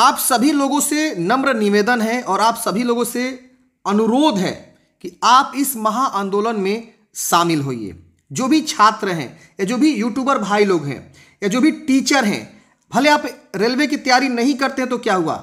आप सभी लोगों से नम्र निवेदन है और आप सभी लोगों से अनुरोध है कि आप इस महा आंदोलन में शामिल होइए जो भी छात्र हैं या जो भी यूट्यूबर भाई लोग हैं या जो भी टीचर हैं भले आप रेलवे की तैयारी नहीं करते हैं तो क्या हुआ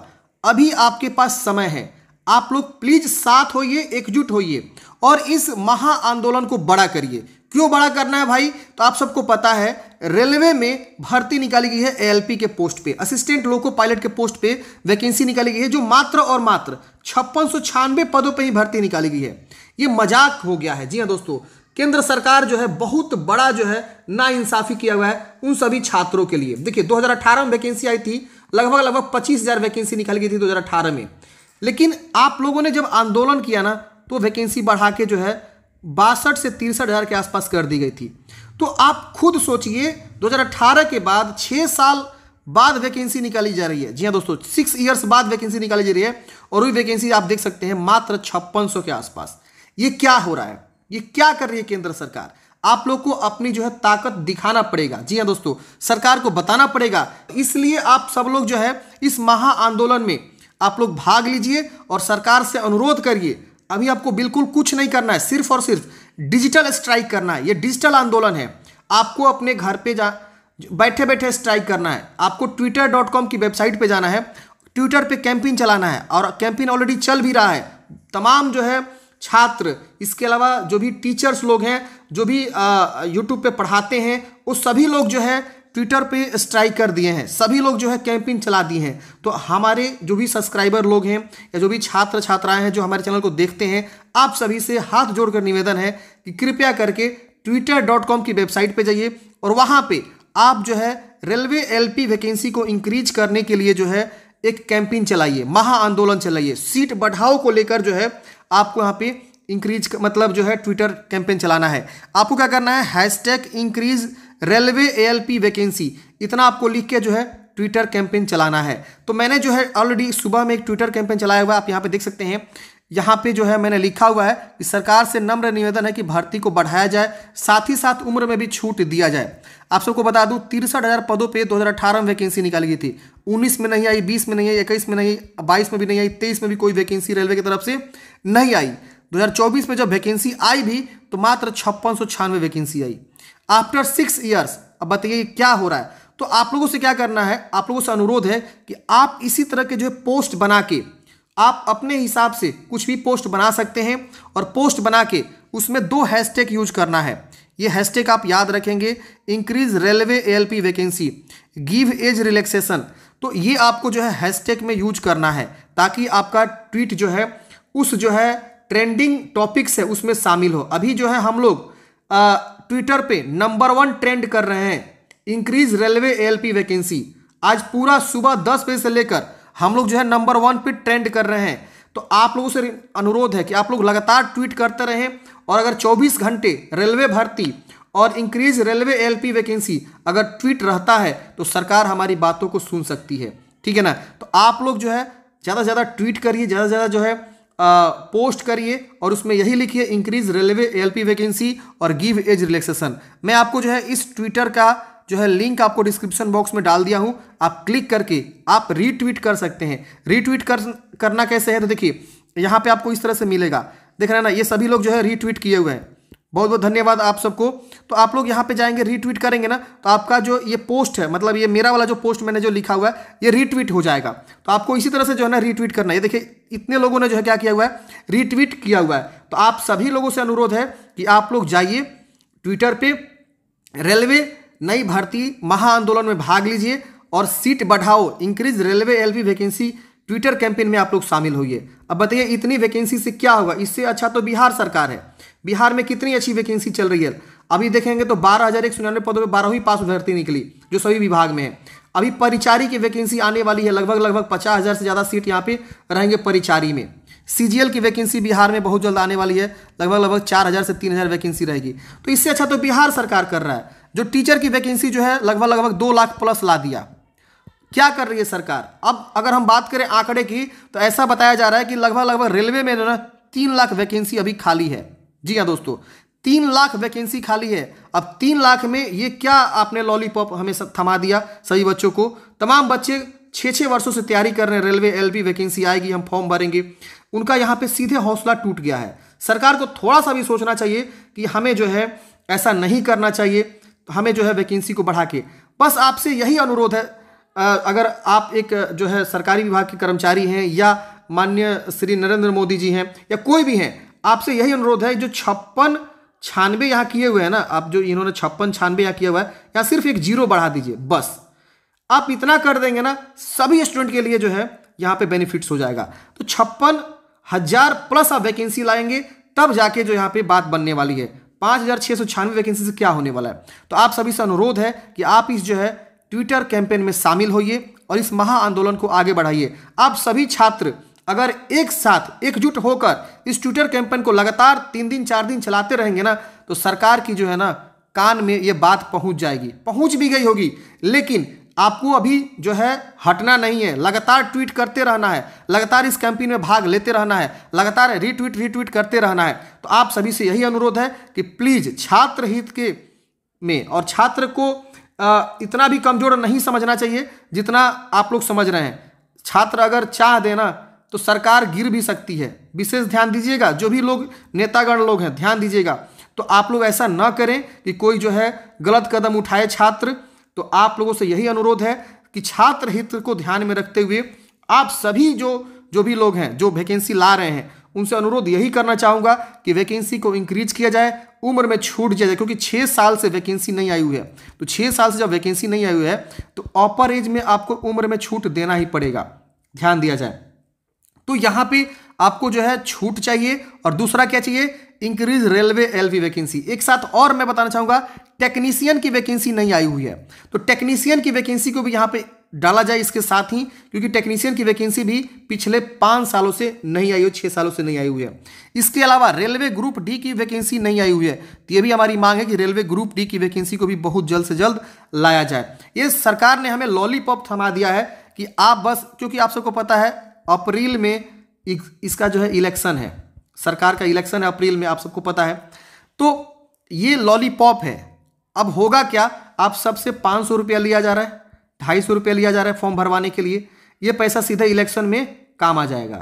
अभी आपके पास समय है आप लोग प्लीज साथ होइए एकजुट होइए और इस महा आंदोलन को बड़ा करिए क्यों बड़ा करना है भाई तो आप सबको पता है रेलवे में भर्ती निकाली गई है एएलपी के पोस्ट पे असिस्टेंट लोको पायलट के पोस्ट पे वैकेंसी निकाली गई है जो मात्र और मात्र छप्पन पदों पे ही भर्ती निकाली गई है ये मजाक हो गया है जी हाँ दोस्तों केंद्र सरकार जो है बहुत बड़ा जो है ना इंसाफी किया हुआ है उन सभी छात्रों के लिए देखिए 2018 में वैकेंसी आई थी लगभग लगभग 25000 वैकेंसी निकाली गई थी 2018 में लेकिन आप लोगों ने जब आंदोलन किया ना तो वैकेंसी बढ़ा के जो है बासठ से तिरसठ हज़ार के आसपास कर दी गई थी तो आप खुद सोचिए 2018 के बाद छः साल बाद वैकेंसी निकाली जा रही है जी हाँ दोस्तों सिक्स ईयर्स बाद वैकेंसी निकाली जा रही है और वही वैकेंसी आप देख सकते हैं मात्र छप्पन के आसपास ये क्या हो रहा है ये क्या कर रही है केंद्र सरकार आप लोग को अपनी जो है ताकत दिखाना पड़ेगा जी हाँ दोस्तों सरकार को बताना पड़ेगा इसलिए आप सब लोग जो है इस महा आंदोलन में आप लोग भाग लीजिए और सरकार से अनुरोध करिए अभी आपको बिल्कुल कुछ नहीं करना है सिर्फ और सिर्फ डिजिटल स्ट्राइक करना है ये डिजिटल आंदोलन है आपको अपने घर पे जा बैठे बैठे स्ट्राइक करना है आपको ट्विटर डॉट कॉम की वेबसाइट पे जाना है ट्विटर पे कैंपेन चलाना है और कैंपेन ऑलरेडी चल भी रहा है तमाम जो है छात्र इसके अलावा जो भी टीचर्स लोग हैं जो भी यूट्यूब पे पढ़ाते हैं वो सभी लोग जो है ट्विटर पे स्ट्राइक कर दिए हैं सभी लोग जो है कैंपेन चला दिए हैं तो हमारे जो भी सब्सक्राइबर लोग हैं या जो भी छात्र छात्राएं हैं जो हमारे चैनल को देखते हैं आप सभी से हाथ जोड़कर निवेदन है कि कृपया करके ट्विटर डॉट कॉम की वेबसाइट पर जाइए और वहाँ पर आप जो है रेलवे एलपी वैकेंसी को इंक्रीज करने के लिए जो है एक कैंपेन चलाइए महा आंदोलन चलाइए सीट बढ़ाओ को लेकर जो है आपको यहाँ पे इंक्रीज मतलब जो है ट्विटर कैंपेन चलाना है आपको क्या करना है hashtag increase railway ALP vacancy इतना आपको लिख के जो है ट्विटर कैंपेन चलाना है तो मैंने जो है ऑलरेडी सुबह में एक ट्विटर कैंपेन चलाया हुआ है आप यहाँ पे देख सकते हैं यहाँ पे जो है मैंने लिखा हुआ है कि सरकार से नम्र निवेदन है कि भर्ती को बढ़ाया जाए साथ ही साथ उम्र में भी छूट दिया जाए आप सबको बता दूं तिरसठ हज़ार पदों पे 2018 में वैकेंसी निकाली गई थी 19 में नहीं आई 20 में नहीं आई इक्कीस में नहीं आई 22 में भी नहीं आई 23 में भी कोई वैकेंसी रेलवे की तरफ से नहीं आई दो में जब वैकेंसी आई भी तो मात्र छप्पन वैकेंसी आई आफ्टर सिक्स ईयर्स अब बताइए क्या हो रहा है तो आप लोगों से क्या करना है आप लोगों से अनुरोध है कि आप इसी तरह के जो पोस्ट बना के आप अपने हिसाब से कुछ भी पोस्ट बना सकते हैं और पोस्ट बना के उसमें दो हैशटैग यूज करना है ये हैशटैग आप याद रखेंगे increase railway ALP vacancy give age relaxation तो ये आपको जो है हैशटैग में यूज करना है ताकि आपका ट्वीट जो है उस जो है ट्रेंडिंग टॉपिक्स है उसमें शामिल हो अभी जो है हम लोग ट्विटर पे नंबर वन ट्रेंड कर रहे हैं इंक्रीज रेलवे एएलपी वैकेंसी आज पूरा सुबह दस बजे से लेकर हम लोग जो है नंबर वन पे ट्रेंड कर रहे हैं तो आप लोगों से अनुरोध है कि आप लोग लगातार ट्वीट करते रहें और अगर 24 घंटे रेलवे भर्ती और इंक्रीज रेलवे एलपी वैकेंसी अगर ट्वीट रहता है तो सरकार हमारी बातों को सुन सकती है ठीक है ना तो आप लोग जो है ज़्यादा से ज़्यादा ट्वीट करिए ज़्यादा से ज़्यादा जो है आ, पोस्ट करिए और उसमें यही लिखिए इंक्रीज रेलवे एलपी वैकेंसी और गिव एज रिलैक्सेशन मैं आपको जो है इस ट्विटर का जो है लिंक आपको डिस्क्रिप्शन बॉक्स में डाल दिया हूं आप क्लिक करके आप रीट्वीट कर सकते हैं रीट्वीट कर करना कैसे है तो देखिए यहाँ पे आपको इस तरह से मिलेगा देख रहे हैं ना ये सभी लोग जो है रीट्वीट किए हुए हैं बहुत बहुत धन्यवाद आप सबको तो आप लोग यहाँ पे जाएंगे रीट्वीट करेंगे ना तो आपका जो ये पोस्ट है मतलब ये मेरा वाला जो पोस्ट मैंने जो लिखा हुआ है ये रीट्वीट हो जाएगा तो आपको इसी तरह से जो है ना रीट्वीट करना है देखिए इतने लोगों ने जो है क्या किया हुआ है रीट्वीट किया हुआ है तो आप सभी लोगों से अनुरोध है कि आप लोग जाइए ट्विटर पर रेलवे नई भर्ती महा आंदोलन में भाग लीजिए और सीट बढ़ाओ increase railway L vacancy Twitter campaign में आप लोग शामिल होइए अब बताइए इतनी वैकेंसी से क्या होगा इससे अच्छा तो बिहार सरकार है बिहार में कितनी अच्छी वैकेंसी चल रही है अभी देखेंगे तो बारह हज़ार एक सौ निन्यानवे पदों पर बारहवीं पास उभरती निकली जो सभी विभाग में है अभी परिचारी की वैकेंसी आने वाली है लगभग लगभग पचास हज़ार से ज़्यादा सीट यहाँ पे रहेंगे परिचारी में एल की वैकेंसी बिहार में बहुत जल्द आने वाली है लगभग लगभग चार हज़ार से तीन हज़ार वैकेंसी रहेगी तो इससे अच्छा तो बिहार सरकार कर रहा है जो टीचर की वैकेंसी जो है लगभग लगभग दो लाख प्लस ला दिया क्या कर रही है सरकार अब अगर हम बात करें आंकड़े की तो ऐसा बताया जा रहा है कि लगभग लगभग रेलवे में ना तीन लाख वैकेंसी अभी खाली है जी हाँ दोस्तों तीन लाख वैकेंसी खाली है अब तीन लाख में ये क्या आपने लॉलीपॉप हमें थमा दिया सभी बच्चों को तमाम बच्चे छः छः वर्षों से तैयारी कर रहे हैं रेलवे एलपी वैकेंसी आएगी हम फॉर्म भरेंगे उनका यहाँ पे सीधे हौसला टूट गया है सरकार को थोड़ा सा भी सोचना चाहिए कि हमें जो है ऐसा नहीं करना चाहिए तो हमें जो है वैकेंसी को बढ़ा के बस आपसे यही अनुरोध है अगर आप एक जो है सरकारी विभाग के कर्मचारी हैं या माननीय श्री नरेंद्र मोदी जी हैं या कोई भी हैं आपसे यही अनुरोध है जो छप्पन छानवे यहाँ किए हुए हैं ना आप जो इन्होंने छप्पन छानबे यहाँ किया हुआ है यहाँ सिर्फ एक जीरो बढ़ा दीजिए बस आप इतना कर देंगे ना सभी स्टूडेंट के लिए जो है यहाँ पे बेनिफिट्स हो जाएगा तो छप्पन हजार प्लस आप वैकेंसी लाएंगे तब जाके जो यहाँ पे बात बनने वाली है पाँच हजार छः सौ छियानवे वैकेंसी से क्या होने वाला है तो आप सभी से अनुरोध है कि आप इस जो है ट्विटर कैंपेन में शामिल होइए और इस महा आंदोलन को आगे बढ़ाइए आप सभी छात्र अगर एक साथ एकजुट होकर इस ट्विटर कैंपेन को लगातार तीन दिन चार दिन चलाते रहेंगे ना तो सरकार की जो है ना कान में ये बात पहुंच जाएगी पहुंच भी गई होगी लेकिन आपको अभी जो है हटना नहीं है लगातार ट्वीट करते रहना है लगातार इस कैंपेन में भाग लेते रहना है लगातार रीट्वीट रीट्वीट करते रहना है तो आप सभी से यही अनुरोध है कि प्लीज़ छात्र हित के में और छात्र को इतना भी कमज़ोर नहीं समझना चाहिए जितना आप लोग समझ रहे हैं छात्र अगर चाह देना तो सरकार गिर भी सकती है विशेष ध्यान दीजिएगा जो भी लोग नेतागण लोग हैं ध्यान दीजिएगा तो आप लोग ऐसा ना करें कि कोई जो है गलत कदम उठाए छात्र तो आप लोगों से यही अनुरोध है कि छात्र हित को ध्यान में रखते हुए आप सभी जो जो भी लोग हैं जो वैकेंसी ला रहे हैं उनसे अनुरोध यही करना चाहूंगा कि वैकेंसी को इंक्रीज किया जाए उम्र में छूट दिया जाए क्योंकि छः साल से वैकेंसी नहीं आई हुई है तो छः साल से जब वैकेंसी नहीं आई हुई है तो अपर एज में आपको उम्र में छूट देना ही पड़ेगा ध्यान दिया जाए तो यहाँ पे आपको जो है छूट चाहिए और दूसरा क्या चाहिए इंक्रीज रेलवे एलवी वैकेंसी एक साथ और मैं बताना चाहूंगा टेक्नीशियन की वैकेंसी नहीं आई हुई है तो टेक्नीशियन की वैकेंसी को भी यहां पे डाला जाए इसके साथ ही क्योंकि टेक्नीशियन की वैकेंसी भी पिछले पाँच सालों से नहीं आई हुई छः सालों से नहीं आई हुई है इसके अलावा रेलवे ग्रुप डी की वैकेंसी नहीं आई हुई है तो ये भी हमारी मांग है कि रेलवे ग्रुप डी की वैकेंसी को भी बहुत जल्द से जल्द लाया जाए ये सरकार ने हमें लॉलीपॉप थमा दिया है कि आप बस क्योंकि आप सबको पता है अप्रैल में इसका जो है इलेक्शन है सरकार का इलेक्शन है अप्रैल में आप सबको पता है तो ये लॉलीपॉप है अब होगा क्या आप सबसे पाँच सौ रुपया लिया जा रहा है ढाई सौ रुपया लिया जा रहा है फॉर्म भरवाने के लिए ये पैसा सीधे इलेक्शन में काम आ जाएगा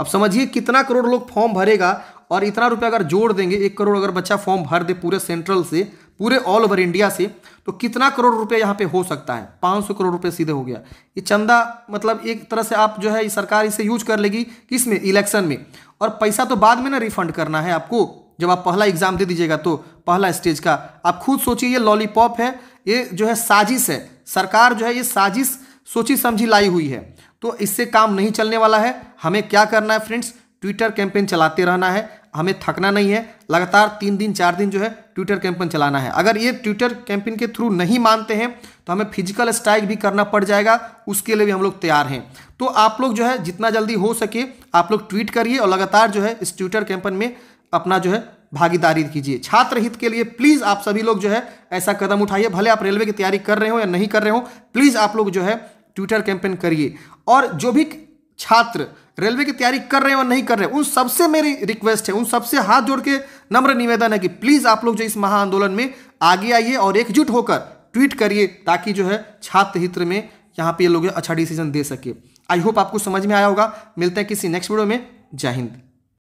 अब समझिए कितना करोड़ लोग फॉर्म भरेगा और इतना रुपया अगर जोड़ देंगे एक करोड़ अगर बच्चा फॉर्म भर दे पूरे सेंट्रल से पूरे ऑल ओवर इंडिया से तो कितना करोड़ रुपया यहाँ पे हो सकता है पाँच सौ करोड़ रुपये सीधे हो गया ये चंदा मतलब एक तरह से आप जो है सरकार इसे यूज कर लेगी किस में इलेक्शन में और पैसा तो बाद में ना रिफंड करना है आपको जब आप पहला एग्जाम दे दीजिएगा तो पहला स्टेज का आप खुद सोचिए ये लॉलीपॉप है ये जो है साजिश है सरकार जो है ये साजिश सोची समझी लाई हुई है तो इससे काम नहीं चलने वाला है हमें क्या करना है फ्रेंड्स ट्विटर कैंपेन चलाते रहना है हमें थकना नहीं है लगातार तीन दिन चार दिन जो है ट्विटर कैंपेन चलाना है अगर ये ट्विटर कैंपेन के थ्रू नहीं मानते हैं तो हमें फिजिकल स्ट्राइक भी करना पड़ जाएगा उसके लिए भी हम लोग तैयार हैं तो आप लोग जो है जितना जल्दी हो सके आप लोग ट्वीट करिए और लगातार जो है इस ट्विटर कैंपेन में अपना जो है भागीदारी कीजिए छात्र हित के लिए प्लीज आप सभी लोग जो है ऐसा कदम उठाइए भले आप रेलवे की तैयारी कर रहे हो या नहीं कर रहे हो प्लीज आप लोग जो है ट्विटर कैंपेन करिए और जो भी छात्र रेलवे की तैयारी कर रहे हो नहीं कर रहे उन सबसे मेरी रिक्वेस्ट है उन सबसे हाथ जोड़ के नम्र निवेदन है कि प्लीज आप लोग जो इस महा आंदोलन में आगे आइए और एकजुट होकर ट्वीट करिए ताकि जो है छात्र हित में यहाँ पे ये लोग अच्छा डिसीजन दे सके आई होप आपको समझ में आया होगा मिलते हैं किसी नेक्स्ट वीडियो में जय हिंद